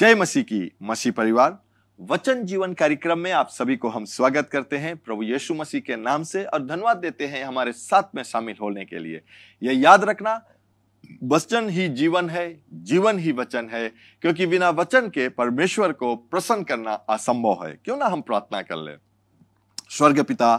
जय मसीह की मसीह परिवार वचन जीवन कार्यक्रम में आप सभी को हम स्वागत करते हैं प्रभु यीशु मसीह के नाम से और धन्यवाद देते हैं हमारे साथ में शामिल होने के लिए यह याद रखना वचन ही जीवन है जीवन ही वचन है क्योंकि बिना वचन के परमेश्वर को प्रसन्न करना असंभव है क्यों ना हम प्रार्थना कर ले स्वर्ग पिता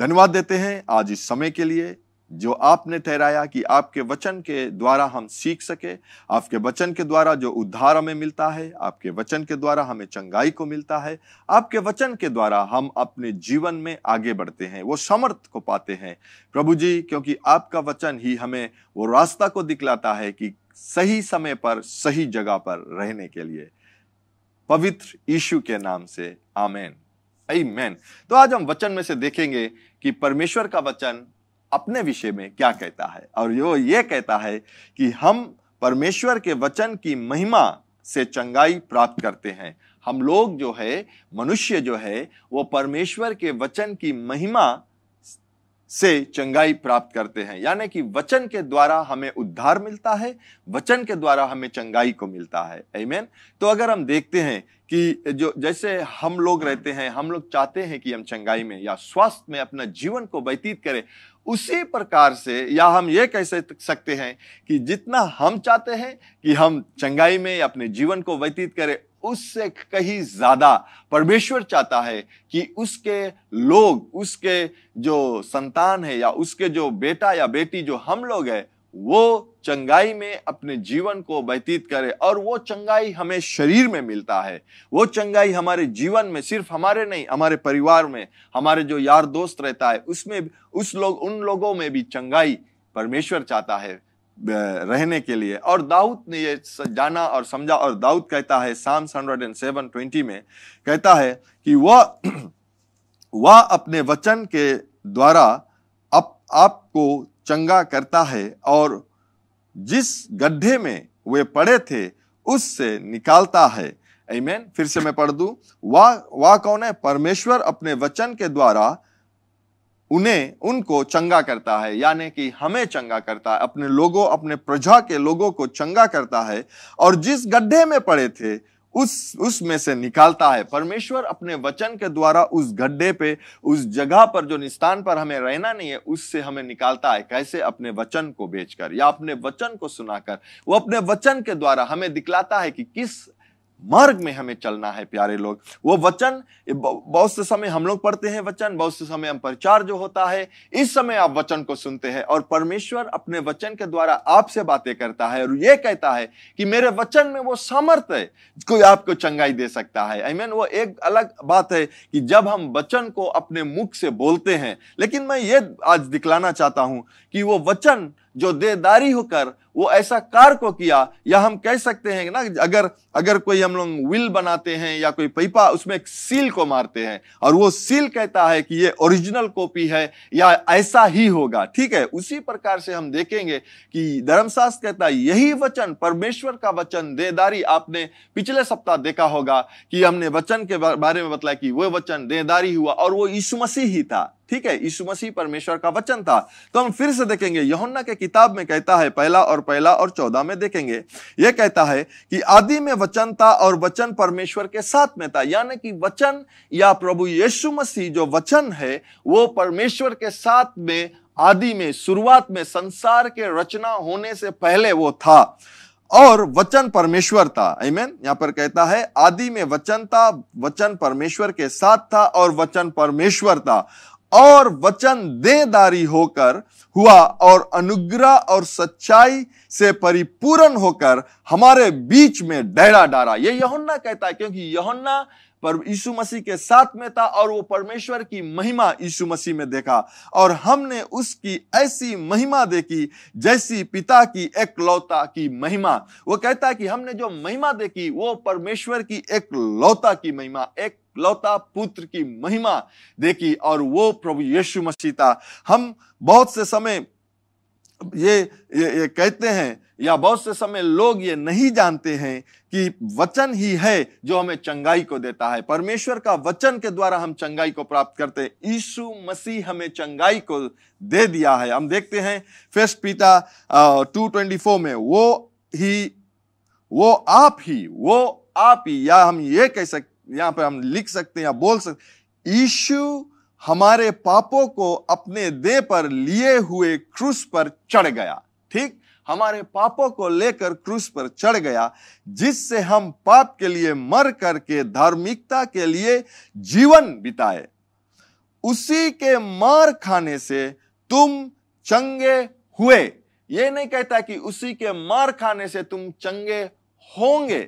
धन्यवाद देते हैं आज इस समय के लिए जो आपने ठहराया कि आपके वचन के द्वारा हम सीख सके आपके वचन के द्वारा जो उद्धार हमें मिलता है आपके वचन के द्वारा हमें चंगाई को मिलता है आपके वचन के द्वारा हम अपने जीवन में आगे बढ़ते हैं वो समर्थ को पाते हैं प्रभु जी क्योंकि आपका वचन ही हमें वो रास्ता को दिखलाता है कि सही समय पर सही जगह पर रहने के लिए पवित्र ईशु के नाम से आमेन आई तो आज हम वचन में से देखेंगे कि परमेश्वर का वचन अपने विषय में क्या कहता है और यो ये कहता है कि हम परमेश्वर के वचन की महिमा से चंगाई प्राप्त करते हैं हम लोग जो है मनुष्य जो है वो परमेश्वर के वचन की महिमा से चंगाई प्राप्त करते हैं यानी कि वचन के द्वारा हमें उद्धार मिलता है वचन के द्वारा हमें चंगाई को मिलता है एमेन तो अगर हम देखते हैं कि जो जैसे हम लोग रहते हैं हम लोग चाहते हैं कि हम चंगाई में या स्वास्थ्य में अपना जीवन को व्यतीत करें उसी प्रकार से या हम ये कह सकते हैं कि जितना हम चाहते हैं कि हम चंगाई में अपने जीवन को व्यतीत करें उससे कहीं ज़्यादा परमेश्वर चाहता है कि उसके लोग उसके जो संतान है या उसके जो बेटा या बेटी जो हम लोग हैं वो चंगाई में अपने जीवन को व्यतीत करे और वो चंगाई हमें शरीर में मिलता है वो चंगाई हमारे जीवन में सिर्फ हमारे नहीं हमारे परिवार में हमारे जो यार दोस्त रहता है उसमें उस लोग उन लोगों में भी चंगाई परमेश्वर चाहता है रहने के लिए और दाऊद ने ये जाना और समझा और दाऊद कहता है साम हंड्रेड एंड सेवन ट्वेंटी में कहता है कि वह वह अपने वचन के द्वारा अप, आपको चंगा करता है और जिस गड्ढे में वे पड़े थे उससे निकालता है आमीन फिर से मैं पढ़ दू वाह वा कौन है परमेश्वर अपने वचन के द्वारा उन्हें उनको चंगा करता है यानी कि हमें चंगा करता है अपने लोगों अपने प्रजा के लोगों को चंगा करता है और जिस गड्ढे में पड़े थे उस उसमें से निकालता है परमेश्वर अपने वचन के द्वारा उस गड्ढे पे उस जगह पर जो निस्तान पर हमें रहना नहीं है उससे हमें निकालता है कैसे अपने वचन को बेचकर या अपने वचन को सुनाकर वो अपने वचन के द्वारा हमें दिखलाता है कि किस मार्ग में हमें चलना है प्यारे लोग वो वचन बहुत से समय हम लोग पढ़ते हैं वचन बहुत से समय हम प्रचार जो होता है इस समय आप वचन को सुनते हैं और परमेश्वर अपने वचन के द्वारा आपसे बातें करता है और ये कहता है कि मेरे वचन में वो सामर्थ है कोई आपको चंगाई दे सकता है आई मीन वो एक अलग बात है कि जब हम वचन को अपने मुख से बोलते हैं लेकिन मैं ये आज दिखलाना चाहता हूं कि वो वचन जो देदारी होकर वो ऐसा कार को किया या हम कह सकते हैं ना अगर अगर कोई हम लोग विल बनाते हैं या कोई पैपा उसमें एक सील को मारते हैं और वो सील कहता है कि ये ओरिजिनल कॉपी है या ऐसा ही होगा ठीक है उसी प्रकार से हम देखेंगे कि धर्मशास्त्र कहता है यही वचन परमेश्वर का वचन देदारी आपने पिछले सप्ताह देखा होगा कि हमने वचन के बारे में बताया कि वह वचन देदारी हुआ और वो यीशु मसीह ही था ठीक है यीशु मसीह परमेश्वर का वचन था तो हम फिर से देखेंगे यहुन्ना के किताब में कहता है पहला और पहला और चौदह में देखेंगे यह कहता है कि आदि में वचन था और वचन परमेश्वर के साथ में था यानी कि वचन या प्रभु यीशु मसीह जो वचन है वो परमेश्वर के साथ में आदि में शुरुआत में संसार के रचना होने से पहले वो था और वचन परमेश्वर था मीन यहां पर कहता है आदि में वचन था वचन परमेश्वर के साथ था और वचन परमेश्वर था और वचन देदारी होकर हुआ और अनुग्रह और सच्चाई से परिपूर्ण होकर हमारे बीच में डेरा डारा ये यहुन्ना कहता है क्योंकि यहुन्ना पर यीशु मसीह के साथ में था और वो परमेश्वर की महिमा यीशु मसीह में देखा और हमने उसकी ऐसी महिमा देखी जैसी पिता की एक लौता की महिमा वो कहता है कि हमने जो महिमा देखी वो परमेश्वर की एक लौता की महिमा एक इकलौता पुत्र की महिमा देखी और वो प्रभु यीशु मसीह था हम बहुत से समय ये, ये, ये कहते हैं या बहुत से समय लोग ये नहीं जानते हैं कि वचन ही है जो हमें चंगाई को देता है परमेश्वर का वचन के द्वारा हम चंगाई को प्राप्त करते हैं यीशु मसीह हमें चंगाई को दे दिया है हम देखते हैं फर्स्ट पिता टू ट्वेंटी फोर में वो ही वो आप ही वो आप ही या हम ये कह सकते यहां पर हम लिख सकते हैं या बोल सकते ईशु हमारे पापों को अपने देह पर लिए हुए क्रूस पर चढ़ गया ठीक हमारे पापों को लेकर क्रूस पर चढ़ गया जिससे हम पाप के लिए मर करके धार्मिकता के लिए जीवन बिताए उसी के मार खाने से तुम चंगे हुए ये नहीं कहता कि उसी के मार खाने से तुम चंगे होंगे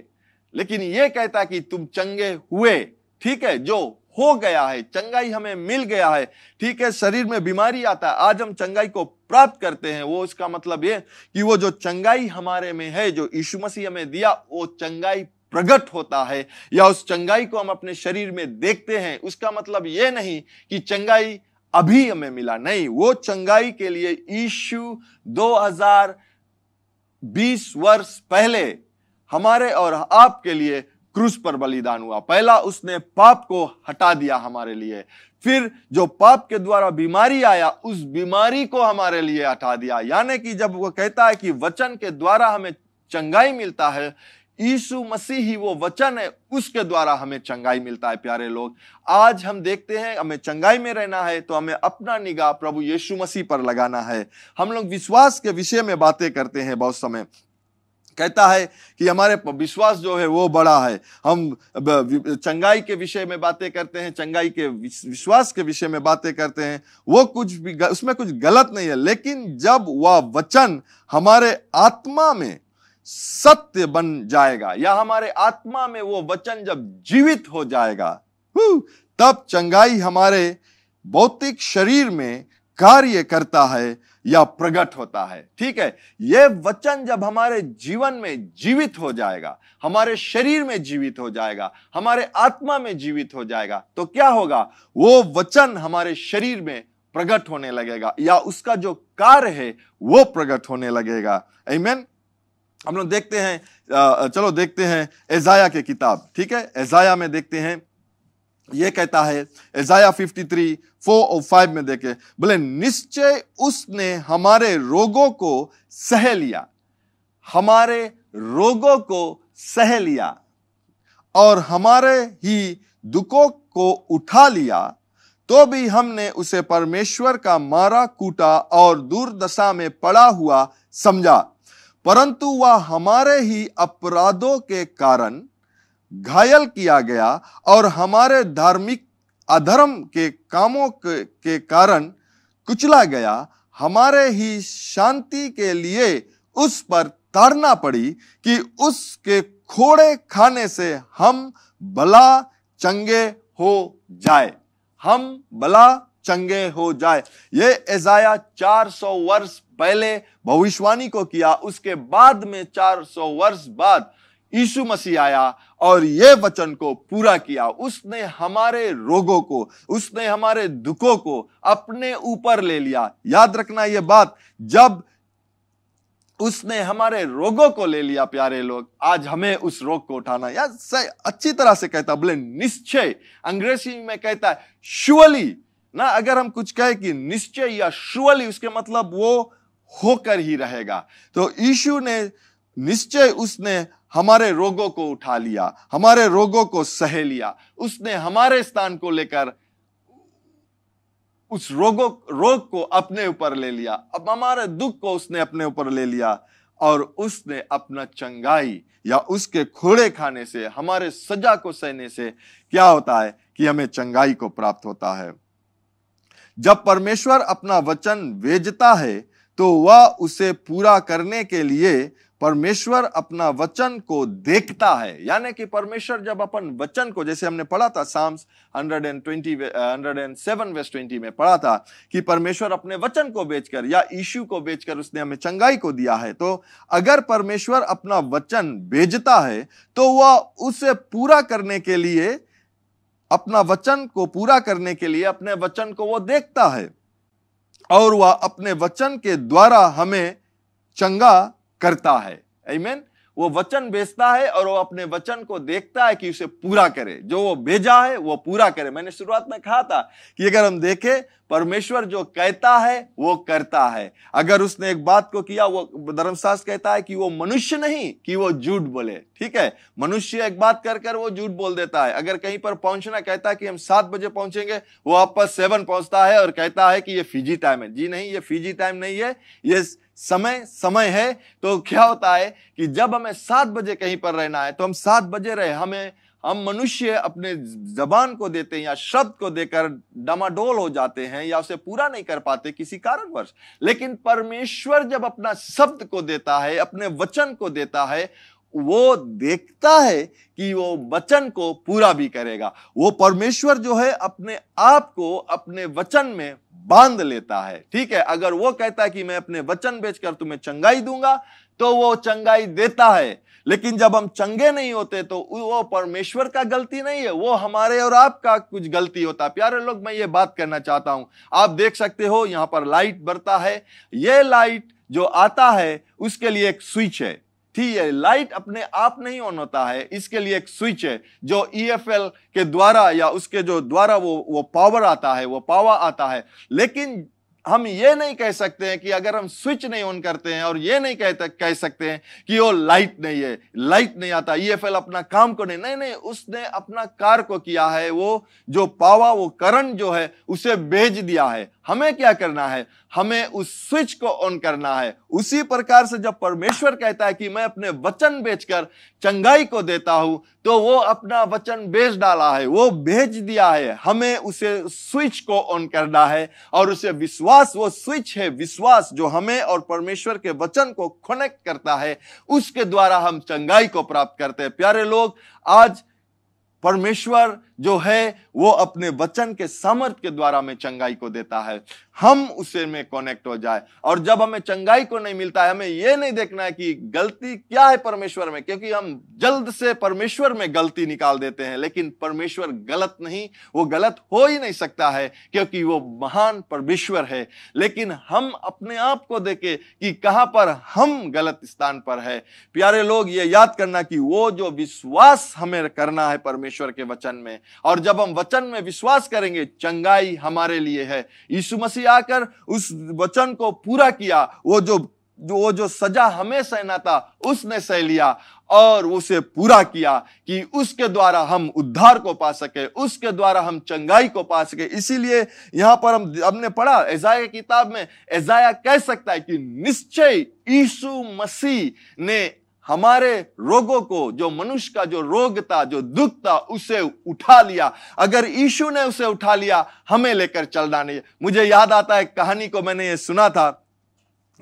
लेकिन ये कहता कि तुम चंगे हुए ठीक है जो हो गया है चंगाई हमें मिल गया है ठीक है शरीर में बीमारी आता है आज हम चंगाई को प्राप्त करते हैं वो उसका मतलब ये कि वो जो चंगाई हमारे में है जो यीशु मसीह हमें दिया वो चंगाई प्रकट होता है या उस चंगाई को हम अपने शरीर में देखते हैं उसका मतलब ये नहीं कि चंगाई अभी हमें मिला नहीं वो चंगाई के लिए ईशु 2020 वर्ष पहले हमारे और आपके लिए क्रूस पर बलिदान हुआ पहला उसने पाप को हटा दिया हमारे लिए फिर जो पाप के द्वारा बीमारी आया उस बीमारी को हमारे लिए हटा दिया यानी कि जब वो कहता है कि वचन के द्वारा हमें चंगाई मिलता है ईशु मसीह ही वो वचन है उसके द्वारा हमें चंगाई मिलता है प्यारे लोग आज हम देखते हैं हमें चंगाई में रहना है तो हमें अपना निगाह प्रभु यीशु मसीह पर लगाना है हम लोग विश्वास के विषय में बातें करते हैं बहुत समय कहता है कि हमारे विश्वास जो है वो बड़ा है हम चंगाई के विषय में बातें करते हैं चंगाई के विश्वास के विषय में बातें करते हैं वो कुछ भी उसमें कुछ गलत नहीं है लेकिन जब वह वचन हमारे आत्मा में सत्य बन जाएगा या हमारे आत्मा में वो वचन जब जीवित हो जाएगा तब चंगाई हमारे भौतिक शरीर में कार्य करता है या प्रकट होता है ठीक है यह वचन जब हमारे जीवन में जीवित हो जाएगा हमारे शरीर में जीवित हो जाएगा हमारे आत्मा में जीवित हो जाएगा तो क्या होगा वो वचन हमारे शरीर में प्रकट होने लगेगा या उसका जो कार्य है वो प्रकट होने लगेगा एमेन हम लोग देखते हैं चलो देखते हैं एजाया के किताब ठीक है एजाया में देखते हैं ये कहता है एजाया 53 फोर और फाइव में देखे बोले निश्चय उसने हमारे रोगों को सह लिया हमारे रोगों को सह लिया और हमारे ही दुखों को उठा लिया तो भी हमने उसे परमेश्वर का मारा कूटा और दुर्दशा में पड़ा हुआ समझा परंतु वह हमारे ही अपराधों के कारण घायल किया गया और हमारे धार्मिक अधर्म के कामों के, के कारण कुचला गया हमारे ही शांति के लिए उस पर ताड़ना पड़ी कि उसके खोड़े खाने से हम भला चंगे हो जाए हम भला चंगे हो जाए ये एजाया 400 वर्ष पहले भविष्यवाणी को किया उसके बाद में 400 वर्ष बाद यीशु मसीह आया और ये वचन को पूरा किया उसने हमारे रोगों को उसने हमारे दुखों को अपने ऊपर ले लिया याद रखना यह बात जब उसने हमारे रोगों को ले लिया प्यारे लोग आज हमें उस रोग को उठाना या सही अच्छी तरह से कहता बोले निश्चय अंग्रेजी में कहता है शुअली ना अगर हम कुछ कहे कि निश्चय या शुअली उसके मतलब वो होकर ही रहेगा तो ईशु ने निश्चय उसने हमारे रोगों को उठा लिया हमारे रोगों को सह लिया उसने हमारे स्थान को लेकर उस रोगों रोग को अपने ऊपर ले लिया अब हमारे दुख को उसने अपने ऊपर ले लिया और उसने अपना चंगाई या उसके खोड़े खाने से हमारे सजा को सहने से क्या होता है कि हमें चंगाई को प्राप्त होता है जब परमेश्वर अपना वचन भेजता है तो वह उसे पूरा करने के लिए परमेश्वर अपना वचन को देखता है यानी कि परमेश्वर जब अपन वचन को जैसे हमने पढ़ा था साम्स 120 107 वेस्ट 20 में पढ़ा था कि परमेश्वर अपने वचन को बेचकर या ईशु को बेचकर उसने हमें चंगाई को दिया है तो अगर परमेश्वर अपना वचन भेजता है तो वह उसे पूरा करने के लिए अपना वचन को पूरा करने के लिए अपने वचन को वो देखता है और वह अपने वचन के द्वारा हमें चंगा करता है आई वो वचन बेचता है और वो अपने वचन को देखता है कि उसे पूरा करे जो वो भेजा है वो पूरा करे मैंने शुरुआत में कहा था कि अगर हम देखें परमेश्वर जो कहता है वो करता है अगर उसने एक बात को किया वो धर्मशास्त्र कहता है कि वो मनुष्य नहीं कि वो झूठ बोले ठीक है मनुष्य एक बात कर कर वो झूठ बोल देता है अगर कहीं पर पहुंचना कहता है कि हम सात बजे पहुंचेंगे वो आप पर सेवन पहुंचता है और कहता है कि ये फिजी टाइम है जी नहीं ये फिजी टाइम नहीं है ये समय समय है तो क्या होता है कि जब हमें सात बजे कहीं पर रहना है तो हम सात बजे रहे हमें हम मनुष्य अपने जबान को देते हैं या शब्द को देकर डमाडोल हो जाते हैं या उसे पूरा नहीं कर पाते किसी कारणवश लेकिन परमेश्वर जब अपना शब्द को देता है अपने वचन को देता है वो देखता है कि वो वचन को पूरा भी करेगा वो परमेश्वर जो है अपने आप को अपने वचन में बांध लेता है ठीक है अगर वो कहता है कि मैं अपने वचन बेचकर तुम्हें चंगाई दूंगा तो वो चंगाई देता है लेकिन जब हम चंगे नहीं होते तो वो परमेश्वर का गलती नहीं है वो हमारे और आपका कुछ गलती होता है प्यारे लोग मैं ये बात करना चाहता हूं आप देख सकते हो यहां पर लाइट बरता है ये लाइट जो आता है उसके लिए एक स्विच है थी ये लाइट अपने आप नहीं ऑन होता है इसके लिए एक स्विच है जो ईएफएल e के द्वारा या उसके जो द्वारा वो वो पावर आता है वो पावर आता है लेकिन हम ये नहीं कह सकते हैं कि अगर हम स्विच नहीं ऑन करते हैं और ये नहीं कहते कह सकते हैं कि वो लाइट नहीं है लाइट नहीं आता ई e अपना काम को नहीं नहीं नहीं उसने अपना कार को किया है वो जो पावा वो करंट जो है उसे भेज दिया है हमें क्या करना है हमें उस स्विच को ऑन करना है उसी प्रकार से जब परमेश्वर कहता है कि मैं अपने वचन बेचकर चंगाई को देता हूं तो वो अपना वचन बेच डाला है वो भेज दिया है हमें उसे स्विच को ऑन करना है और उसे विश्वास वो स्विच है विश्वास जो हमें और परमेश्वर के वचन को कनेक्ट करता है उसके द्वारा हम चंगाई को प्राप्त करते हैं प्यारे लोग आज परमेश्वर जो है वो अपने वचन के सामर्थ के द्वारा हमें चंगाई को देता है हम उसे में कनेक्ट हो जाए और जब हमें चंगाई को नहीं मिलता है हमें यह नहीं देखना है कि गलती क्या है परमेश्वर में क्योंकि हम जल्द से परमेश्वर में गलती निकाल देते हैं लेकिन परमेश्वर गलत नहीं वो गलत हो ही नहीं सकता है क्योंकि वो महान परमेश्वर है लेकिन हम अपने आप को देखे कि कहाँ पर हम गलत स्थान पर है प्यारे लोग ये याद करना कि वो जो विश्वास हमें करना है परमेश्वर के वचन में और जब हम वचन में विश्वास करेंगे चंगाई हमारे लिए है यीशु मसीह आकर उस वचन को पूरा किया वो जो वो जो सजा हमें सहना था उसने सह लिया और उसे पूरा किया कि उसके द्वारा हम उद्धार को पा सके उसके द्वारा हम चंगाई को पा सके इसीलिए यहां पर हम हमने पढ़ा ऐजाया किताब में ऐजाया कह सकता है कि निश्चय यीशु मसीह ने हमारे रोगों को जो मनुष्य का जो रोग था जो दुख था उसे उठा लिया अगर ईशु ने उसे उठा लिया हमें लेकर चलना नहीं मुझे याद आता है कहानी को मैंने ये सुना था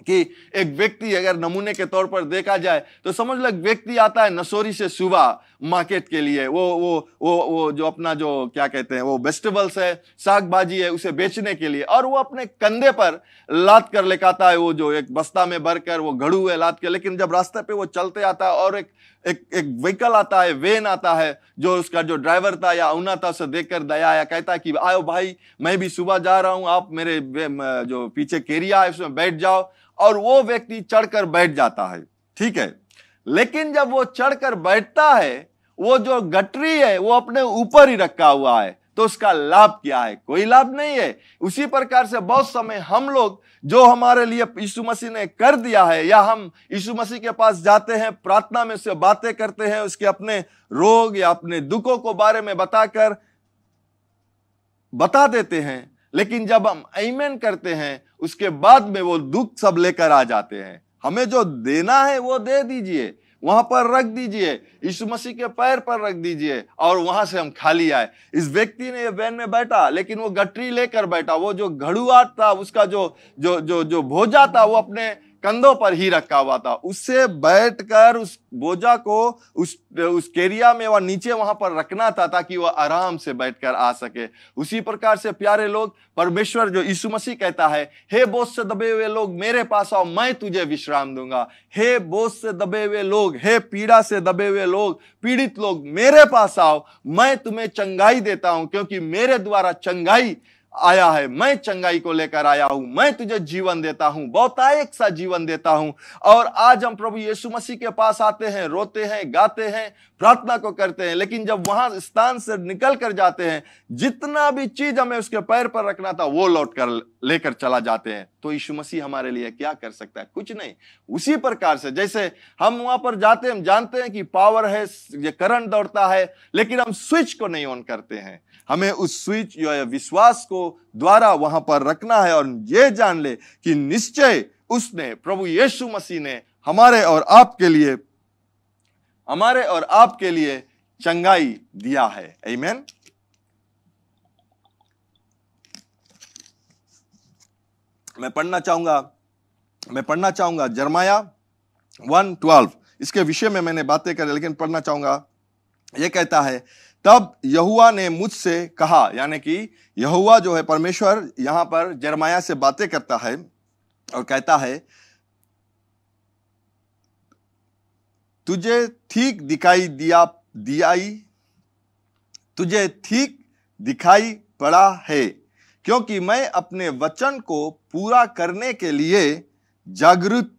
कि एक व्यक्ति अगर नमूने के तौर पर देखा जाए तो समझ लो व्यक्ति आता है नसोरी से सुबह मार्केट के लिए वो वो वो वो जो अपना जो क्या कहते हैं वो वेजिटेबल्स है साग भाजी है उसे बेचने के लिए और वो अपने कंधे पर लाद कर लेकर आता है वो जो एक बस्ता में भर कर वो घड़ू है लाद के लेकिन जब रास्ते पे वो चलते आता है और एक एक एक व्हीकल आता है वेन आता है जो उसका जो ड्राइवर था या ऊना था उसे देख दया आया कहता है कि आयो भाई मैं भी सुबह जा रहा हूँ आप मेरे जो पीछे केरिया है उसमें बैठ जाओ और वो व्यक्ति चढ़कर बैठ जाता है ठीक है लेकिन जब वो चढ़कर बैठता है वो जो गटरी है वो अपने ऊपर ही रखा हुआ है तो उसका लाभ क्या है कोई लाभ नहीं है उसी प्रकार से बहुत समय हम लोग जो हमारे लिए यीशु मसीह ने कर दिया है या हम यीशु मसीह के पास जाते हैं प्रार्थना में उससे बातें करते हैं उसके अपने रोग या अपने दुखों को बारे में बताकर बता देते हैं लेकिन जब हम ऐमेन करते हैं उसके बाद में वो दुख सब लेकर आ जाते हैं हमें जो देना है वो दे दीजिए वहां पर रख दीजिए यीशु मसीह के पैर पर रख दीजिए और वहां से हम खाली आए इस व्यक्ति ने वैन में बैठा लेकिन वो गटरी लेकर बैठा वो जो घड़ुआ था उसका जो जो जो जो भोजा था वो अपने कंधों पर ही रखा हुआ था उससे बैठकर उस बोझा को उस उस केरिया में वह नीचे वहां पर रखना था ताकि वह आराम से बैठकर आ सके उसी प्रकार से प्यारे लोग परमेश्वर जो यीशु मसीह कहता है हे बोझ से दबे हुए लोग मेरे पास आओ मैं तुझे विश्राम दूंगा हे बोझ से दबे हुए लोग हे पीड़ा से दबे हुए लोग पीड़ित लोग मेरे पास आओ मैं तुम्हें चंगाई देता हूं क्योंकि मेरे द्वारा चंगाई आया है मैं चंगाई को लेकर आया हूं मैं तुझे जीवन देता हूं एक सा जीवन देता हूं और आज हम प्रभु यीशु मसीह के पास आते हैं रोते हैं गाते हैं प्रार्थना को करते हैं लेकिन जब वहां स्थान से निकल कर जाते हैं जितना भी चीज हमें उसके पैर पर रखना था वो लौट कर लेकर चला जाते हैं तो यीशु मसीह हमारे लिए क्या कर सकता है कुछ नहीं उसी प्रकार से जैसे हम वहां पर जाते हैं हम जानते हैं कि पावर है ये करंट दौड़ता है लेकिन हम स्विच को नहीं ऑन करते हैं हमें उस स्विच या विश्वास को द्वारा वहां पर रखना है और ये जान ले कि निश्चय उसने प्रभु यीशु मसीह ने हमारे और आपके लिए हमारे और आपके लिए चंगाई दिया है एमेन मैं पढ़ना चाहूंगा मैं पढ़ना चाहूंगा जरमाया वन ट्वेल्व इसके विषय में मैंने बातें करें लेकिन पढ़ना चाहूंगा यह कहता है तब यहुआ ने मुझसे कहा यानी कि यहुआ जो है परमेश्वर यहां पर जरमाया से बातें करता है और कहता है तुझे ठीक दिखाई दिया दियाई तुझे ठीक दिखाई पड़ा है क्योंकि मैं अपने वचन को पूरा करने के लिए जागृत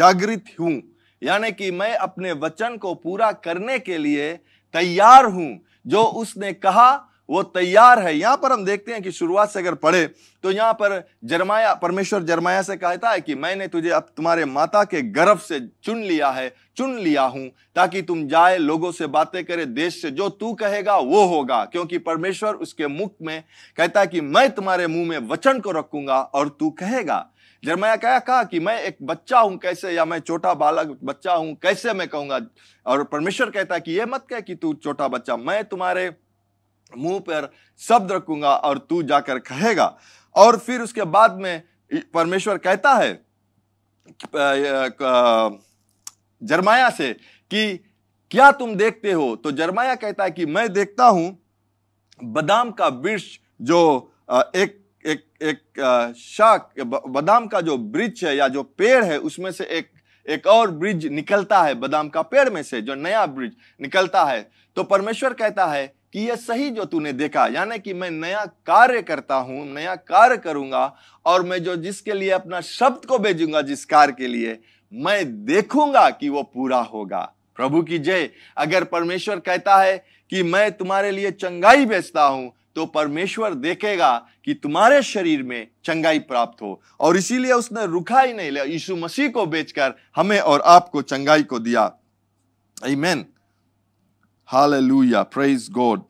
जागृत हूं यानी कि मैं अपने वचन को पूरा करने के लिए तैयार हूं जो उसने कहा वो तैयार है यहां पर हम देखते हैं कि शुरुआत से अगर पढ़े तो यहां पर जरमाया परमेश्वर जरमाया से कहता है कि मैंने तुझे अब तुम्हारे माता के गर्भ से चुन लिया है चुन लिया हूं ताकि तुम जाए लोगों से बातें करे देश से जो तू कहेगा वो होगा क्योंकि परमेश्वर उसके मुख में कहता है कि मैं तुम्हारे मुंह में वचन को रखूंगा और तू कहेगा जरमया क्या कहा कि मैं एक बच्चा हूं कैसे या मैं छोटा बालक बच्चा हूं कैसे मैं कहूंगा और परमेश्वर कहता है कि ये मत कह कि तू छोटा बच्चा मैं तुम्हारे मुंह पर शब्द रखूंगा और तू जाकर कहेगा और फिर उसके बाद में परमेश्वर कहता है जरमाया से कि क्या तुम देखते हो तो जरमाया कहता है कि मैं देखता हूं बादाम का वृक्ष जो एक एक एक शाख बादाम का जो ब्रिज है या जो पेड़ है उसमें से एक एक और ब्रिज निकलता है बादाम का पेड़ में से जो नया ब्रिज निकलता है तो परमेश्वर कहता है कि यह सही जो तूने देखा यानी कि मैं नया कार्य करता हूं नया कार्य करूंगा और मैं जो जिसके लिए अपना शब्द को भेजूंगा जिस कार्य के लिए मैं देखूंगा कि वो पूरा होगा प्रभु की जय अगर परमेश्वर कहता है कि मैं तुम्हारे लिए चंगाई भेजता हूँ तो परमेश्वर देखेगा कि तुम्हारे शरीर में चंगाई प्राप्त हो और इसीलिए उसने रुखा ही नहीं लिया यीशु मसीह को बेचकर हमें और आपको चंगाई को दिया आमेन हालेलुया प्रेज गॉड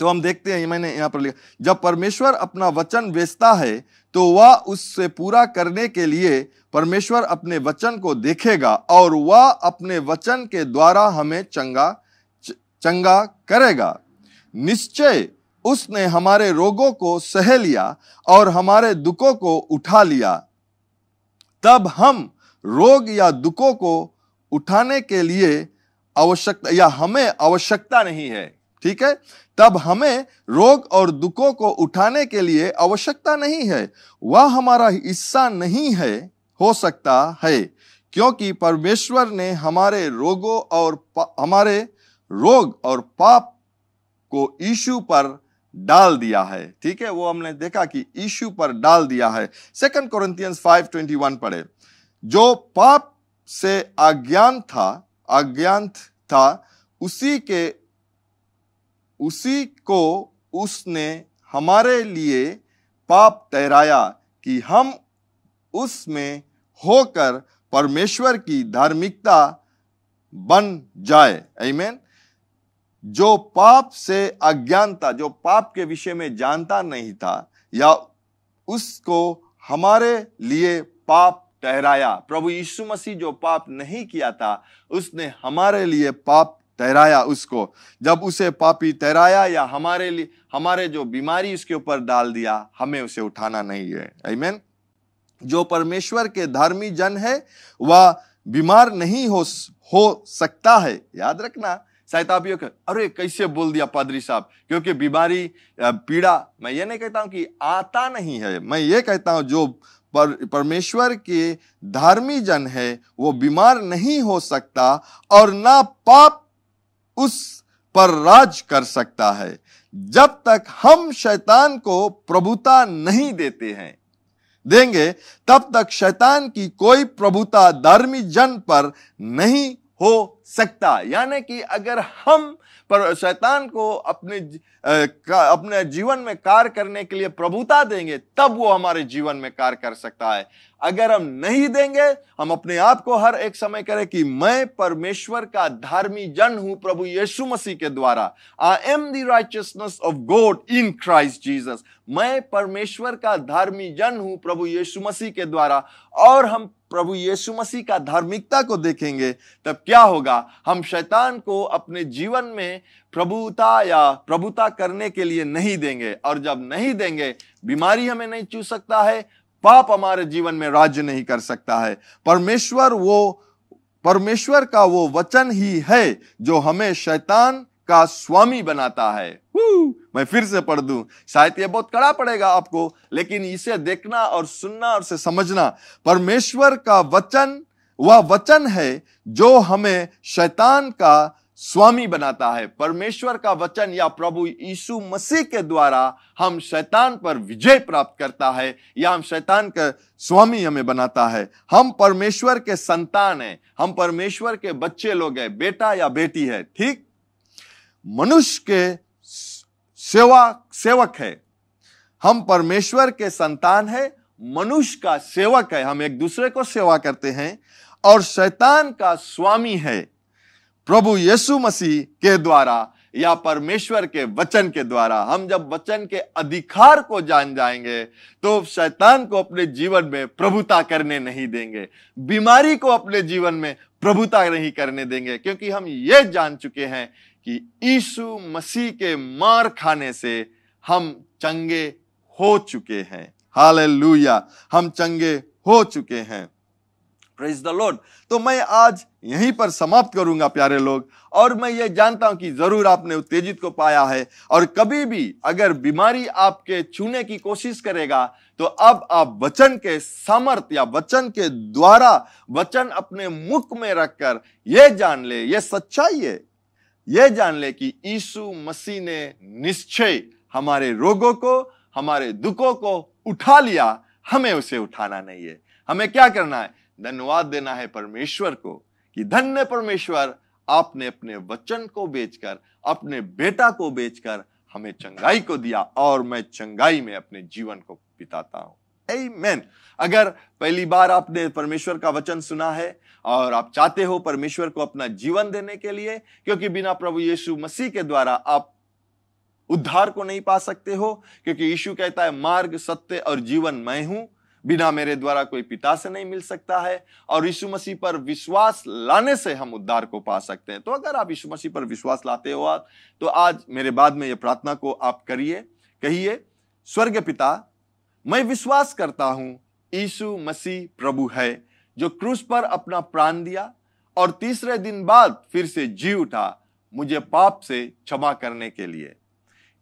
तो हम देखते हैं मैंने यहां पर लिखा जब परमेश्वर अपना वचन बेचता है तो वह उससे पूरा करने के लिए परमेश्वर अपने वचन को देखेगा और वह अपने वचन के द्वारा हमें चंगा चंगा करेगा निश्चय उसने हमारे रोगों को सह लिया और हमारे दुखों को उठा लिया तब हम रोग या दुखों को उठाने के लिए आवश्यकता या हमें आवश्यकता नहीं है ठीक है तब हमें रोग और दुखों को उठाने के लिए आवश्यकता नहीं है वह हमारा हिस्सा नहीं है हो सकता है क्योंकि परमेश्वर ने हमारे रोगों और हमारे रोग और पाप को ईशू पर डाल दिया है ठीक है वो हमने देखा कि ईशू पर डाल दिया है सेकंड कोरिंथियंस 5:21 पढ़े जो पाप से अज्ञान था अज्ञान था उसी के उसी को उसने हमारे लिए पाप ठहराया कि हम उसमें होकर परमेश्वर की धार्मिकता बन जाए मीन जो पाप से अज्ञानता जो पाप के विषय में जानता नहीं था या उसको हमारे लिए पाप ठहराया प्रभु यीशु मसीह जो पाप नहीं किया था उसने हमारे लिए पाप ठहराया उसको जब उसे पापी ठहराया या हमारे लिए हमारे जो बीमारी उसके ऊपर डाल दिया हमें उसे उठाना नहीं है आमीन जो परमेश्वर के धर्मी जन है वह बीमार नहीं हो हो सकता है याद रखना आप ये अरे कैसे बोल दिया पादरी साहब क्योंकि बीमारी पीड़ा मैं ये नहीं कहता हूँ कि आता नहीं है मैं ये कहता हूँ जो पर परमेश्वर के धार्मी जन है वो बीमार नहीं हो सकता और ना पाप उस पर राज कर सकता है जब तक हम शैतान को प्रभुता नहीं देते हैं देंगे तब तक शैतान की कोई प्रभुता धर्मी जन पर नहीं हो सकता यानी कि अगर हम पर शैतान को अपने अपने जीवन में कार्य करने के लिए प्रभुता देंगे तब वो हमारे जीवन में कार्य कर सकता है अगर हम नहीं देंगे हम अपने आप को हर एक समय करें कि मैं परमेश्वर का धार्मी जन हूं प्रभु यीशु मसीह के द्वारा I am the righteousness of God in Christ Jesus मैं परमेश्वर का धार्मी जन हूं प्रभु यीशु मसीह के द्वारा और हम प्रभु यीशु मसीह का धार्मिकता को देखेंगे तब क्या होगा हम शैतान को अपने जीवन में प्रभुता या प्रभुता करने के लिए नहीं देंगे और जब नहीं देंगे बीमारी हमें नहीं चू सकता है पाप हमारे जीवन में राज्य नहीं कर सकता है परमेश्वर वो परमेश्वर का वो वचन ही है जो हमें शैतान का स्वामी बनाता है मैं फिर से पढ़ दूं शायद यह बहुत कड़ा पड़ेगा आपको लेकिन इसे देखना और सुनना और से समझना परमेश्वर का वचन वह वचन है जो हमें शैतान का स्वामी बनाता है परमेश्वर का वचन या प्रभु यीशु मसीह के द्वारा हम शैतान पर विजय प्राप्त करता है या हम शैतान का स्वामी हमें बनाता है हम परमेश्वर के संतान है हम परमेश्वर के बच्चे लोग हैं बेटा या बेटी है ठीक मनुष्य के सेवा सेवक है हम परमेश्वर के संतान है मनुष्य का सेवक है हम एक दूसरे को सेवा करते हैं और शैतान का स्वामी है प्रभु यीशु मसीह के द्वारा या परमेश्वर के वचन के द्वारा हम जब वचन के अधिकार को जान जाएंगे तो शैतान को अपने जीवन में प्रभुता करने नहीं देंगे बीमारी को अपने जीवन में प्रभुता नहीं करने देंगे क्योंकि हम ये जान चुके हैं कि ईशु मसीह के मार खाने से हम चंगे हो चुके हैं हाल हम चंगे हो चुके हैं प्रेज द लॉर्ड तो मैं आज यहीं पर समाप्त करूंगा प्यारे लोग और मैं ये जानता हूं कि जरूर आपने उत्तेजित को पाया है और कभी भी अगर बीमारी आपके छूने की कोशिश करेगा तो अब आप वचन के सामर्थ या वचन के द्वारा वचन अपने मुख में रखकर यह जान ले ये सच्चाई है यह जान ले कि यीशु मसीह ने निश्चय हमारे रोगों को हमारे दुखों को उठा लिया हमें उसे उठाना नहीं है हमें क्या करना है धन्यवाद देना है परमेश्वर को कि धन्य परमेश्वर आपने अपने वचन को बेचकर अपने बेटा को बेचकर हमें चंगाई को दिया और मैं चंगाई में अपने जीवन को बिताता हूं Amen. अगर पहली बार आपने परमेश्वर का वचन सुना है और आप चाहते हो परमेश्वर को अपना जीवन देने के लिए क्योंकि बिना प्रभु यीशु मसीह के द्वारा आप उद्धार को नहीं पा सकते हो क्योंकि यीशु कहता है मार्ग सत्य और जीवन मैं हूं बिना मेरे द्वारा कोई पिता से नहीं मिल सकता है और यीशु मसीह पर विश्वास लाने से हम उद्धार को पा सकते हैं तो अगर आप यीशु मसीह पर विश्वास लाते हो आप तो आज मेरे बाद में यह प्रार्थना को आप करिए कहिए स्वर्ग पिता मैं विश्वास करता हूं यीशु मसीह प्रभु है जो क्रूस पर अपना प्राण दिया और तीसरे दिन बाद फिर से जी उठा मुझे पाप से क्षमा करने के लिए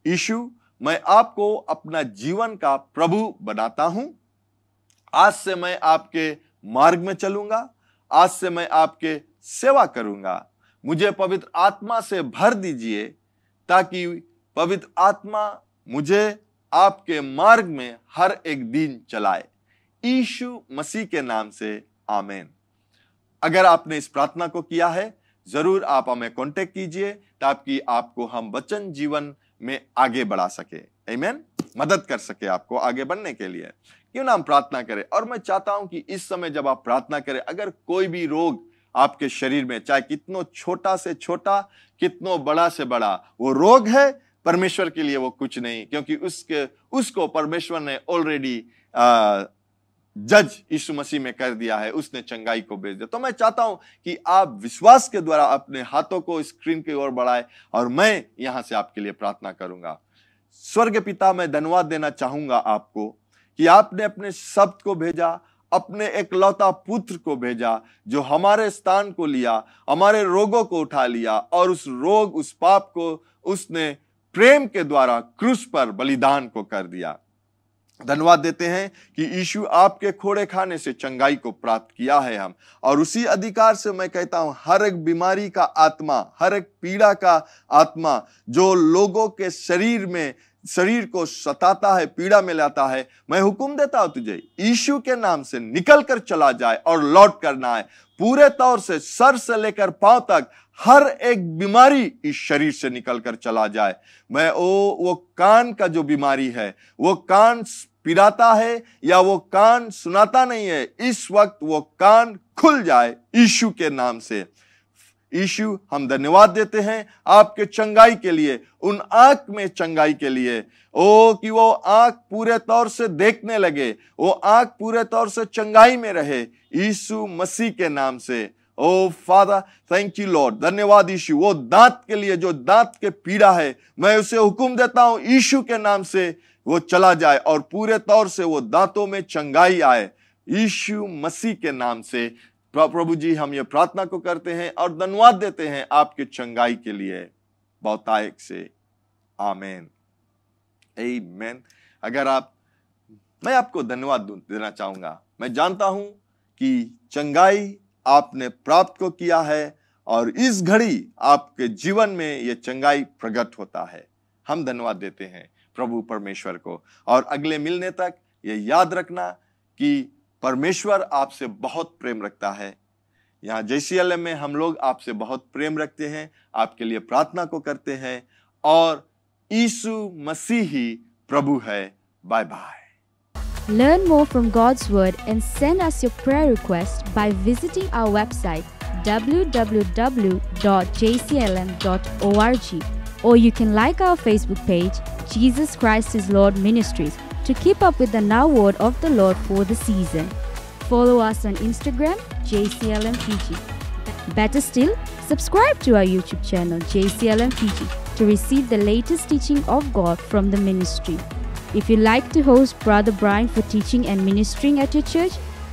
यीशु मैं आपको अपना जीवन का प्रभु बनाता हूं आज से मैं आपके मार्ग में चलूंगा आज से मैं आपके सेवा करूंगा मुझे पवित्र आत्मा से भर दीजिए ताकि पवित्र आत्मा मुझे आपके मार्ग में हर एक दिन चलाए यीशु मसीह के नाम से आमेन अगर आपने इस प्रार्थना को किया है जरूर आप हमें कांटेक्ट कीजिए ताकि आपको हम वचन जीवन में आगे बढ़ा सके आमेन मदद कर सके आपको आगे बढ़ने के लिए क्यों ना हम प्रार्थना करें और मैं चाहता हूं कि इस समय जब आप प्रार्थना करें अगर कोई भी रोग आपके शरीर में चाहे कितनो छोटा से छोटा कितनो बड़ा से बड़ा वो रोग है परमेश्वर के लिए वो कुछ नहीं क्योंकि उसके उसको परमेश्वर ने ऑलरेडी जज यीशु मसीह में कर दिया है उसने चंगाई को भेज दिया तो मैं चाहता हूं कि आप विश्वास के द्वारा अपने हाथों को स्क्रीन की ओर बढ़ाए और मैं यहां से आपके लिए प्रार्थना करूंगा स्वर्ग पिता मैं धन्यवाद देना चाहूंगा आपको कि आपने अपने शब्द को भेजा अपने एकलौता पुत्र को भेजा जो हमारे स्थान को लिया हमारे रोगों को उठा लिया और उस रोग उस पाप को उसने प्रेम के द्वारा क्रूस पर बलिदान को कर दिया धन्यवाद देते हैं कि यीशु आपके खोड़े खाने से चंगाई को प्राप्त किया है हम और उसी अधिकार से मैं कहता हूं हर एक बीमारी का आत्मा हर एक पीड़ा का आत्मा जो लोगों के शरीर में शरीर को सताता है पीड़ा में लाता है मैं हुक्म देता हूं तुझे यीशु के नाम से निकल कर चला जाए और लौट करना है पूरे तौर से सर से लेकर पांव तक हर एक बीमारी इस शरीर से निकल कर चला जाए मैं ओ वो कान का जो बीमारी है वो कान पिराता है या वो कान सुनाता नहीं है इस वक्त वो कान खुल जाए ईशु के नाम से ईशु हम धन्यवाद देते हैं आपके चंगाई के लिए उन आंख में चंगाई के लिए ओ कि वो आंख पूरे तौर से देखने लगे वो आंख पूरे तौर से चंगाई में रहे ईशु मसीह के नाम से O father thank you lord धन्यवाद ईशु वो दांत के लिए जो दांत के पीड़ा है मैं उसे हुक्म देता हूं ईशु के नाम से वो चला जाए और पूरे तौर से वो दांतों में चंगाई आए यीशु मसीह के नाम से प्रभु जी हम ये प्रार्थना को करते हैं और धन्यवाद देते हैं आपके चंगाई के लिए बहुतायक से आमेन आमेन अगर आप मैं आपको धन्यवाद देना चाहूंगा मैं जानता हूं कि चंगाई आपने प्राप्त को किया है और इस घड़ी आपके जीवन में यह चंगाई प्रकट होता है हम धन्यवाद देते हैं प्रभु परमेश्वर को और अगले मिलने तक ये याद रखना कि परमेश्वर आपसे बहुत प्रेम रखता है यहाँ जे में हम लोग आपसे बहुत प्रेम रखते हैं आपके लिए प्रार्थना को करते हैं और यीशु मसीह ही प्रभु है bye bye Learn more from God's Word and send us your prayer request by visiting our website www.jclm.org or you can like our Facebook page, Jesus Christ is Lord Ministries, to keep up with the now word of the Lord for the season. Follow us on Instagram, JCLM Fiji. Better still, subscribe to our YouTube channel, JCLM Fiji, to receive the latest teaching of God from the ministry. If you'd like to host Brother Brian for teaching and ministering at your church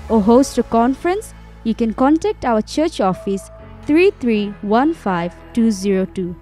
or host a conference, you can contact our church office three three one five two zero two. 202.